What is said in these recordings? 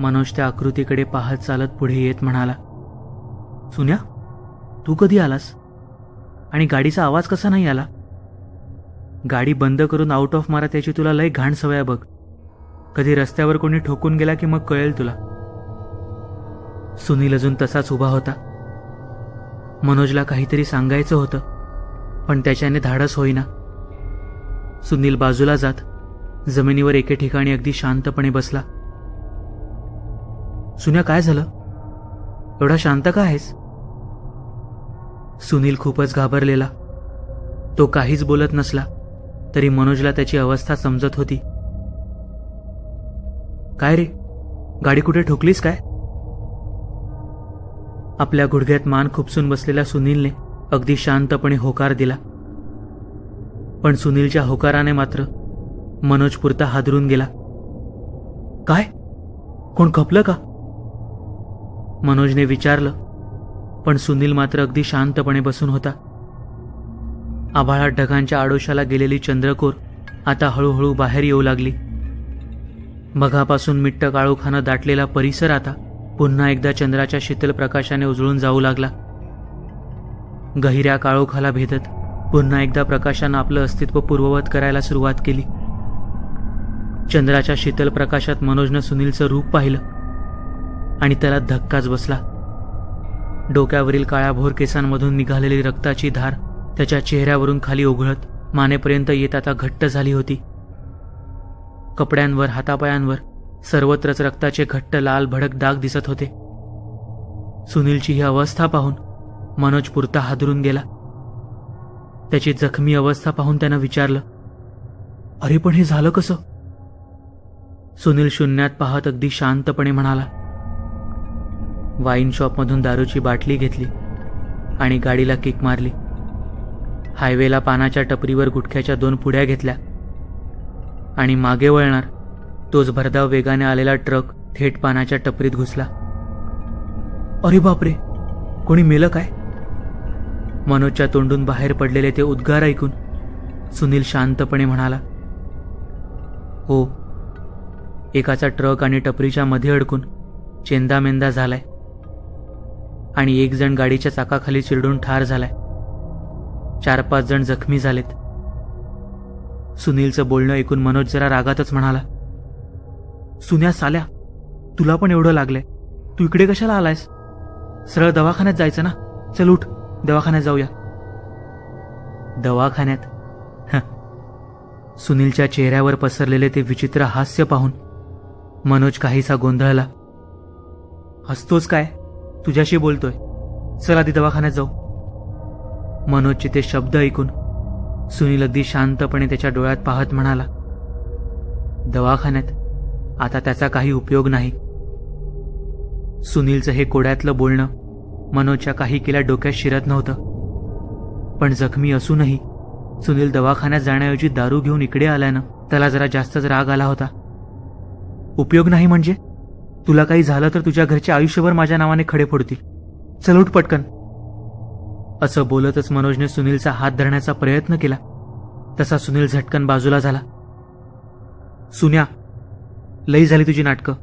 मनोज त्या आकृतीकडे पाहत चालत पुढे येत म्हणाला सुन्या तू कधी आलास आणि गाडीचा आवाज कसा नाही आला गाडी बंद करून आउट ऑफ मारा त्याची तुला लय घाण सवय बघ कधी रस्त्यावर कोणी ठोकून गेला की मग कळेल तुला सुनील अजून तसाच उभा होता मनोजला काहीतरी सांगायचं होतं पण त्याच्याने धाडस होईना सुनील बाजूला जात जमिनीवर एके ठिकाणी अगदी शांतपणे बसला सुन्या काय झालं एवढा शांत का आहेस सुनील खूपच घाबरलेला तो काहीच बोलत नसला तरी मनोजला त्याची अवस्था समजत होती काय रे गाडी कुठे ठोकलीस काय आपल्या गुडघ्यात मान खुपसून बसलेल्या सुनीलने अगदी शांतपणे होकार दिला पण सुनीलच्या होकाराने मात्र मनोज पुरता हादरून गेला काय कोण खपलं का मनोजने विचारलं पण सुनील मात्र अगदी शांतपणे बसून होता आभाळात ढगांच्या आडोशाला गेलेली चंद्रकोर आता हळूहळू बाहेर येऊ लागली मघापासून मिट्ट काळोखानं दाटलेला परिसर आता पुन्हा एकदा चंद्राच्या शीतल प्रकाशाने उजळून जाऊ लागला गहिऱ्या काळोखाला भेदत पुन्हा एकदा प्रकाशानं आपलं अस्तित्व पूर्ववत करायला सुरुवात केली चंद्राच्या शीतल प्रकाशात मनोजनं सुनीलचं रूप पाहिलं आणि त्याला धक्काच बसला डोक्यावरील काळ्याभोर केसांमधून निघालेली रक्ताची धार त्याच्या चेहऱ्यावरून खाली उघडत मानेपर्यंत येत आता घट्ट झाली होती कपड्यांवर हातापायांवर सर्वत्रच रक्ताचे घट्ट लाल भडक डाग दिसत होते सुनीलची ही अवस्था पाहून मनोज पुरता हादरून गेला त्याची जखमी अवस्था पाहून त्यानं विचारलं अरे पण हे झालं कसं सुनील शून्यात पाहत अगदी शांतपणे म्हणाला वाईन शॉपमधून दारूची बाटली घेतली आणि गाडीला किक मारली हायवेला पानाच्या टपरीवर गुटख्याच्या दोन पुड्या घेतल्या आणि मागे वळणार तोच भरधाव वेगाने आलेला ट्रक थेट पानाच्या टपरीत घुसला अरे बापरे कोणी मेलं काय मनोजच्या तोंडून बाहेर पडलेले ते उद्गार ऐकून सुनील शांतपणे म्हणाला हो एकाचा ट्रक आणि टपरीच्या मध्ये अडकून चेंदामेंदा झालाय आणि एक जण गाडीच्या चाकाखाली चिरडून ठार झालाय चार पाच जण जखमी झालेत सुनीलचं बोलणं ऐकून मनोज जरा रागातच म्हणाला सुन्या साल्या तुला पण एवढं लागलंय तू इकडे कशाला आलायस सरळ दवाखान्यात जायचं ना चल उठ दवाखान्यात जाऊया दवाखान्यात सुनीलच्या चेहऱ्यावर पसरलेले ते विचित्र हास्य पाहून मनोज काहीसा गोंधळला हसतोच काय तुझ्याशी बोलतोय चला ती दवाखान्यात जाऊ मनोजचे ते शब्द ऐकून सुनील अगदी शांतपणे त्याच्या डोळ्यात पाहत म्हणाला दवाखान्यात आता त्याचा काही उपयोग नाही सुनीलचं हे कोड्यातलं बोलणं मनोजच्या काही केल्या डोक्यात शिरत नव्हतं पण जखमी असूनही सुनील दवाखान्यात जाण्याऐवजी दारू घेऊन इकडे आल्यानं त्याला जरा जास्तच राग आला होता उपयोग नाही म्हणजे तुला काही झालं तर तुझ्या घरचे आयुष्यभर माझ्या नावाने खडे फोडतील चल उठ पटकन असं बोलतच मनोजने सुनीलचा हात धरण्याचा प्रयत्न केला तसा सुनील झटकन बाजूला झाला सुन्या लई झाली तुझी नाटकं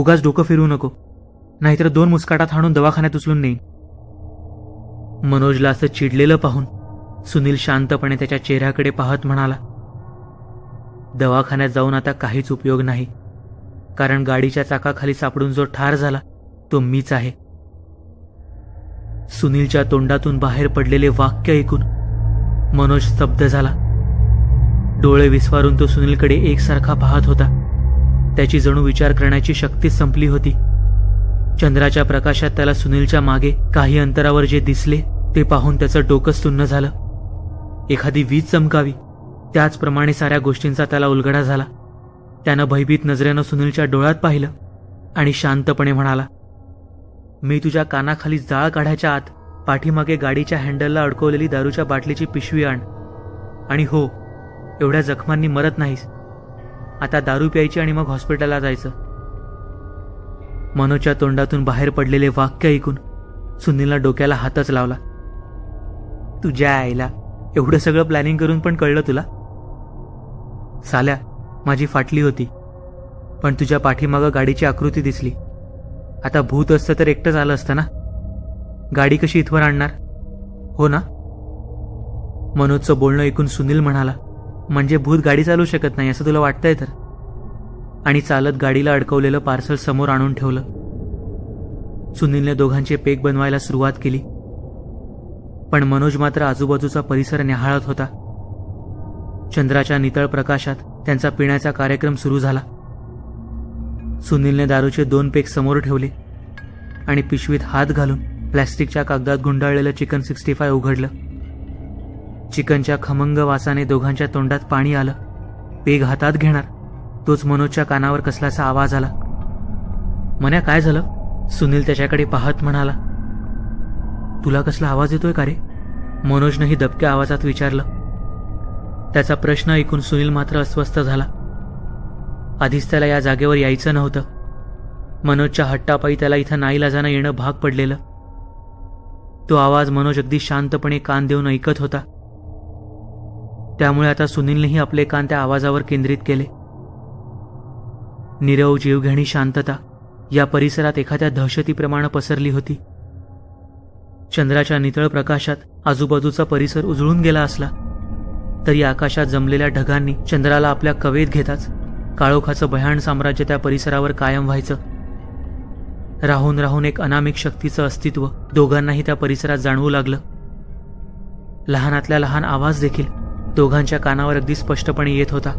उगाच डोकं फिरवू नको नाहीतर दोन मुस्काटात हाणून दवाखान्यात उचलून नेईन मनोजला असं चिडलेलं पाहून सुनील शांतपणे त्याच्या चेहऱ्याकडे पाहत म्हणाला दवाखान्यात जाऊन आता काहीच उपयोग नाही कारण गाडीच्या चाकाखाली सापडून जो ठार झाला तो मीच आहे सुनीलच्या तोंडातून बाहेर पडलेले वाक्य ऐकून मनोज स्तब्ध झाला डोळे विस्वारून तो सुनीलकडे एकसारखा पाहत होता त्याची जणू विचार करण्याची शक्ती संपली होती चंद्राच्या प्रकाशात त्याला सुनीलच्या मागे काही अंतरावर जे दिसले ते पाहून त्याचं डोकं सुन्न झालं एखादी वीज चमकावी त्याचप्रमाणे साऱ्या गोष्टींचा त्याला उलगडा झाला त्यानं भयभीत नजरेनं सुनीलच्या डोळ्यात पाहिलं आणि शांतपणे म्हणाला मी तुझ्या कानाखाली जाळ काढायच्या आत पाठीमागे गाडीच्या हँडलला अडकवलेली दारूच्या बाटलीची पिशवी आण आणि हो एवढ्या जखमांनी मरत नाहीस आता दारू प्यायची आणि मग हॉस्पिटलला जायचं मनोजच्या तोंडातून बाहेर पडलेले वाक्य ऐकून सुनीलला डोक्याला हातच लावला तुझ्या आईला एवढं सगळं प्लॅनिंग करून पण कळलं तुला साल्या माझी फाटली होती पण तुझ्या पाठीमागं गाडीची आकृती दिसली आता भूत असतं तर एकटंच आलं असतं ना गाडी कशी इथवर आणणार हो ना मनोजचं बोलणं ऐकून सुनील म्हणाला म्हणजे भूत गाडी चालू शकत नाही असं तुला वाटतंय तर आणि चालत गाडीला अडकवलेलं पार्सल समोर आणून ठेवलं सुनीलने दोघांचे पेक बनवायला सुरुवात केली पण मनोज मात्र आजूबाजूचा परिसर न्याहाळत होता चंद्राच्या नितळ प्रकाशात त्यांचा पिण्याचा कार्यक्रम सुरू झाला सुनीलने दारूचे दोन पेक समोर ठेवले आणि पिशवीत हात घालून प्लॅस्टिकच्या कागदात गुंडाळलेलं चिकन सिक्स्टी फाय उघडलं चिकनच्या खमंग वासाने दोघांच्या तोंडात पाणी आलं पेग हातात घेणार तोच मनोजच्या कानावर कसलासा आवाज आला मन्या काय झालं सुनील त्याच्याकडे पाहत म्हणाला तुला कसला आवाज येतोय का रे मनोजनंही दबक्या आवाजात विचारलं त्याचा प्रश्न ऐकून सुनील मात्र अस्वस्थ झाला आधीच त्याला या जागेवर यायचं नव्हतं मनोजच्या हट्टापायी त्याला इथं नाईला येणं भाग पडलेलं तो आवाज मनोज अगदी शांतपणे कान देऊन ऐकत होता त्यामुळे आता सुनीलनेही आपले कान त्या आवाजावर केंद्रित केले निरव जीवघेणी शांतता या परिसरात एखाद्या दहशतीप्रमाणे पसरली होती चंद्राच्या नितळ प्रकाशात आजूबाजूचा परिसर उजळून गेला असला तरी आकाशात जमलेल्या ढगांनी चंद्राला आपल्या कवेत घेताच काळोखाचं भयाण साम्राज्य त्या परिसरावर कायम व्हायचं राहून राहून एक अनामिक शक्तीचं अस्तित्व दोघांनाही त्या परिसरात जाणवू लागलं लहानातल्या लहान आवाज देखील दोघांच्या कानावर अगदी स्पष्टपणे येत होता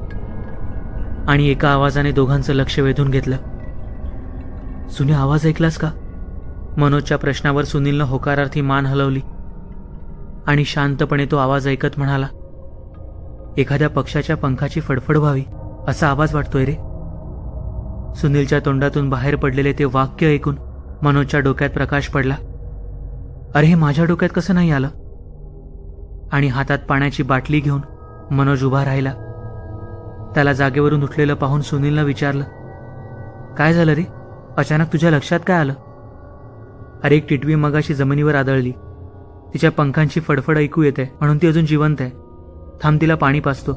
आणि एका आवाजाने दोघांचं लक्ष वेधून घेतलं सुने आवाज ऐकलास का मनोजच्या प्रश्नावर सुनीलनं होकारार्थी मान हलवली आणि शांतपणे तो आवाज ऐकत म्हणाला एखाद्या पक्षाच्या पंखाची फडफड व्हावी असा आवाज वाटतोय रे सुनीलच्या तोंडातून बाहेर पडलेले ते वाक्य ऐकून मनोजच्या डोक्यात प्रकाश पडला अरे हे माझ्या डोक्यात कसं नाही आलं आणि हातात पाण्याची बाटली घेऊन मनोज उभा राहिला त्याला जागेवरून उठलेलं पाहून सुनीलनं विचारलं काय झालं रे अचानक तुझ्या लक्षात काय आलं अरे एक टिटवी मगाशी जमिनीवर आदळली तिच्या पंखांची फडफड ऐकू येते म्हणून ती अजून जिवंत आहे थांबतीला पाणी पाचतो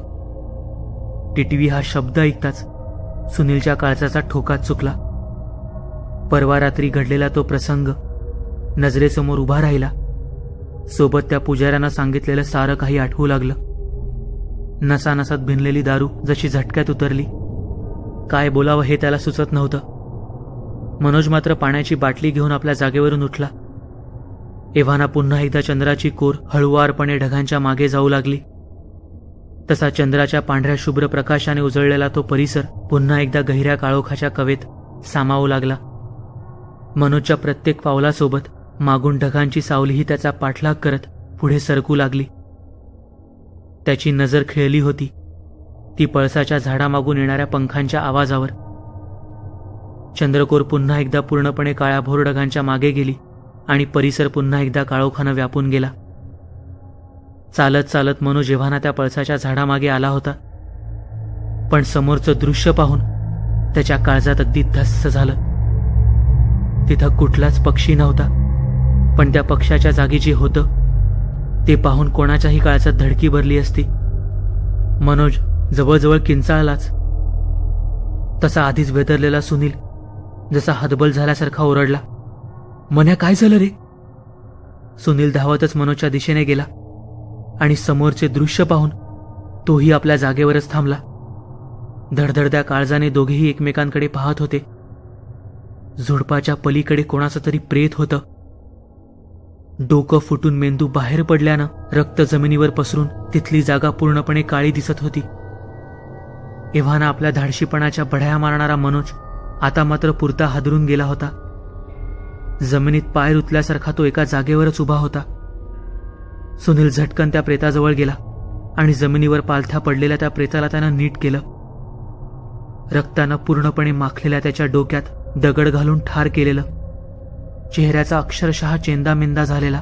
टिटवी हा शब्द ऐकताच सुनीलच्या काळजाचा ठोका चुकला परवा रात्री घडलेला तो प्रसंग नजरेसमोर उभा राहिला सोबत त्या पुजाऱ्यानं सांगितलेलं सारं काही आठवू लागलं नसानसात भिनलेली दारू जशी झटक्यात उतरली काय बोलावं हे त्याला सुचत नव्हतं मनोज मात्र पाण्याची बाटली घेऊन आपल्या जागेवरून उठला एव्हाना पुन्हा एकदा चंद्राची कोर हळुवारपणे ढगांच्या मागे जाऊ लागली तसा चंद्राच्या पांढऱ्या शुभ्र प्रकाशाने उजळलेला तो परिसर पुन्हा एकदा गहिऱ्या काळोखाच्या कवेत सामावू लागला मनोजच्या प्रत्येक पावलासोबत मागून ढगांची सावलीही त्याचा पाठलाग करत पुढे सरकू लागली त्याची नजर खिळली होती ती पळसाच्या झाडामागून येणाऱ्या पंखांच्या आवाजावर चंद्रकोर पुन्हा एकदा पूर्णपणे काळ्याभोर ढगांच्या मागे गेली आणि परिसर पुन्हा एकदा काळोखानं व्यापून गेला चालत चालत मनू जेव्हाना त्या पळसाच्या झाडामागे आला होता पण समोरचं दृश्य पाहून त्याच्या काळजात अगदी धस्स झालं तिथं कुठलाच पक्षी नव्हता पण त्या पक्षाच्या जागी जे होतं ते पाहून कोणाच्याही काळजात धडकी भरली असती मनोज जवळजवळ किंचाळलाच तसा आधीच बेदरलेला सुनील जसा हतबल झाल्यासारखा ओरडला मन्या काय झालं रे सुनील धावतच मनोजच्या दिशेने गेला आणि समोरचे दृश्य पाहून तोही आपल्या जागेवरच थांबला धडधडत्या काळजाने दोघेही एकमेकांकडे पाहत होते झुडपाच्या पलीकडे कोणाचं तरी प्रेत होतं डोकं फुटून मेंदू बाहेर पडल्यानं रक्त जमिनीवर पसरून तिथली जागा पूर्णपणे काळी दिसत होती एव्हाना आपल्या धाडशीपणाच्या बढ्या मारणारा मनोज आता मात्र पुरता हादरून गेला होता जमिनीत पाय रुतल्यासारखा तो एका जागेवरच उभा होता सुनील झटकन त्या प्रेताजवळ गेला आणि जमिनीवर पालथ्या पडलेल्या त्या प्रेताला त्यानं नीट केलं रक्तानं पूर्णपणे माखलेल्या त्याच्या डोक्यात दगड घालून ठार केलेलं चेहऱ्याचा अक्षरशः चेंदामेंदा झालेला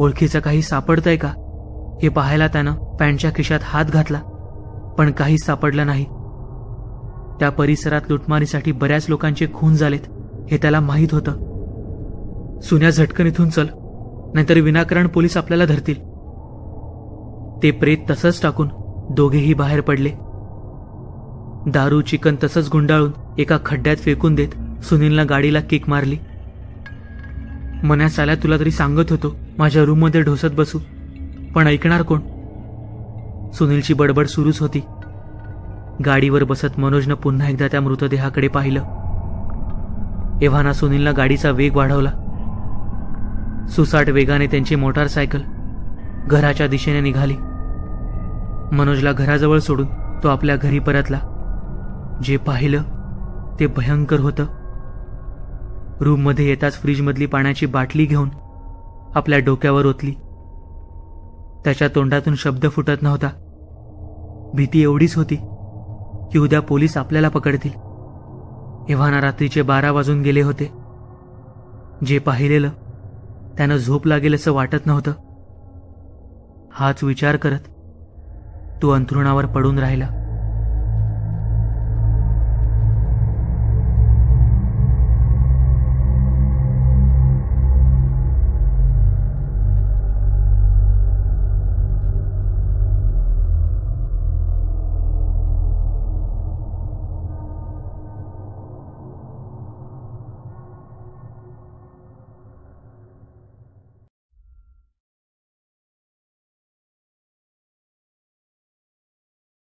ओळखीचं काही सापडतंय का हे पाहायला त्यानं पॅन्टच्या खिशात हात घातला पण काहीच सापडलं नाही त्या परिसरात लुटमारीसाठी बऱ्याच लोकांचे खून झालेत हे त्याला माहीत होतं सुन्या झटकन इथून चल नाहीतर विनाकारण पोलीस आपल्याला धरतील ते प्रेत तसंच टाकून दोघेही बाहेर पडले दारू चिकन तसंच गुंडाळून एका खड्ड्यात फेकून देत सुनीलला गाडीला किक मारली मनास आल्या तुला तरी सांगत होतो माझ्या रूममध्ये ढोसत बसू पण ऐकणार कोण सुनीलची बडबड सुरूच होती गाडीवर बसत मनोजनं पुन्हा एकदा त्या मृतदेहाकडे पाहिलं एव्हाना सुनीलला गाडीचा वेग वाढवला सुसाट वेगाने त्यांची मोटारसायकल घराच्या दिशेने निघाली मनोजला घराजवळ सोडून तो आपल्या घरी परतला जे पाहिलं ते भयंकर होतं रूममध्ये येताच फ्रीजमधली पाण्याची बाटली घेऊन आपल्या डोक्यावर ओतली त्याच्या तोंडातून शब्द फुटत नव्हता भीती एवढीच होती की उद्या पोलीस आपल्याला पकडतील एव्हाना रात्रीचे बारा वाजून गेले होते जे पाहिलेलं त्यानं झोप लागेल असं वाटत नव्हतं हाच विचार करत तू अंथरुणावर पडून राहिला